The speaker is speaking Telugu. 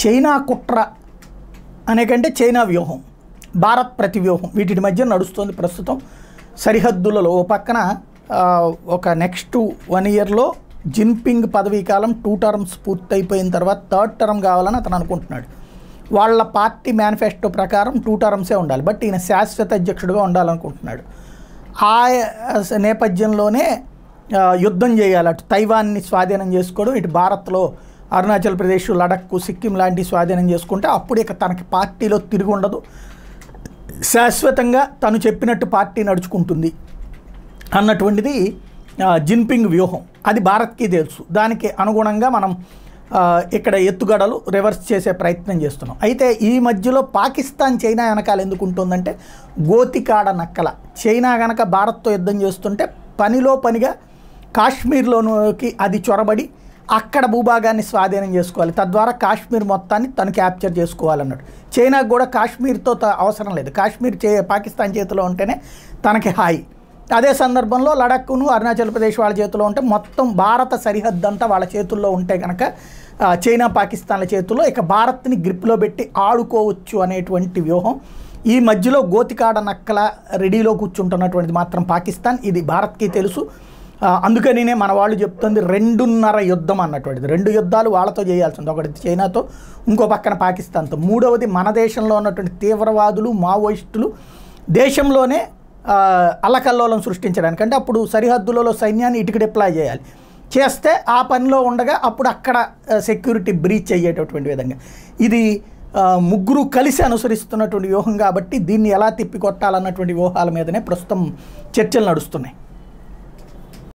చైనా కుట్ర అనే కంటే చైనా వ్యూహం భారత్ వ్యూహం వీటి మధ్య నడుస్తుంది ప్రస్తుతం సరిహద్దులలో ఓ పక్కన ఒక నెక్స్ట్ వన్ ఇయర్లో జిన్పింగ్ కాలం టూ టర్మ్స్ పూర్తయిపోయిన తర్వాత థర్డ్ టర్మ్ కావాలని అతను అనుకుంటున్నాడు వాళ్ళ పార్టీ మేనిఫెస్టో ప్రకారం టూ టర్మ్సే ఉండాలి బట్ ఈయన శాశ్వత అధ్యక్షుడిగా ఉండాలనుకుంటున్నాడు ఆ నేపథ్యంలోనే యుద్ధం చేయాలి అటు తైవాన్ని స్వాధీనం చేసుకోవడం ఇటు భారత్లో అరుణాచల్ ప్రదేశ్ లడక్కు సిక్కిం లాంటి స్వాధీనం చేసుకుంటే అప్పుడు ఇక తనకి పార్టీలో తిరిగి ఉండదు శాశ్వతంగా తను చెప్పినట్టు పార్టీ నడుచుకుంటుంది అన్నటువంటిది జిన్పింగ్ వ్యూహం అది భారత్కి తెలుసు దానికి అనుగుణంగా మనం ఇక్కడ ఎత్తుగడలు రివర్స్ చేసే ప్రయత్నం చేస్తున్నాం అయితే ఈ మధ్యలో పాకిస్తాన్ చైనా వెనకాల ఎందుకు ఉంటుందంటే గోతికాడ నక్కల చైనా కనుక భారత్తో యుద్ధం చేస్తుంటే పనిలో పనిగా కాశ్మీర్లోకి అది చొరబడి అక్కడ భూభాగాన్ని స్వాధీనం చేసుకోవాలి తద్వారా కాశ్మీర్ మొత్తాన్ని తను క్యాప్చర్ చేసుకోవాలన్నట్టు చైనాకు కూడా కాశ్మీర్తో అవసరం లేదు కాశ్మీర్ చే పాకిస్తాన్ చేతిలో ఉంటేనే తనకి హాయి అదే సందర్భంలో లడఖ్ను అరుణాచల్ ప్రదేశ్ వాళ్ళ చేతిలో ఉంటే మొత్తం భారత సరిహద్దు అంతా వాళ్ళ చేతుల్లో ఉంటే కనుక చైనా పాకిస్తాన్ల చేతుల్లో ఇక భారత్ని గ్రిప్లో పెట్టి ఆడుకోవచ్చు అనేటువంటి వ్యూహం ఈ మధ్యలో గోతికాడ నక్కల రెడీలో కూర్చుంటున్నటువంటిది మాత్రం పాకిస్తాన్ ఇది భారత్కి తెలుసు అందుకనినే మన వాళ్ళు చెప్తుంది రెండున్నర యుద్ధం అన్నటువంటిది రెండు యుద్ధాలు వాళ్ళతో చేయాల్సింది ఒకటి చైనాతో ఇంకో పక్కన పాకిస్తాన్తో మూడవది మన దేశంలో ఉన్నటువంటి తీవ్రవాదులు మావోయిస్టులు దేశంలోనే అల్లకల్లోలం సృష్టించడానికి అంటే అప్పుడు సరిహద్దులలో సైన్యాన్ని ఇటుకు డిప్లాయ్ చేయాలి చేస్తే ఆ పనిలో ఉండగా అప్పుడు అక్కడ సెక్యూరిటీ బ్రీచ్ అయ్యేటటువంటి విధంగా ఇది ముగ్గురు కలిసి అనుసరిస్తున్నటువంటి వ్యూహం కాబట్టి దీన్ని ఎలా తిప్పికొట్టాలన్నటువంటి వ్యూహాల మీదనే ప్రస్తుతం చర్చలు నడుస్తున్నాయి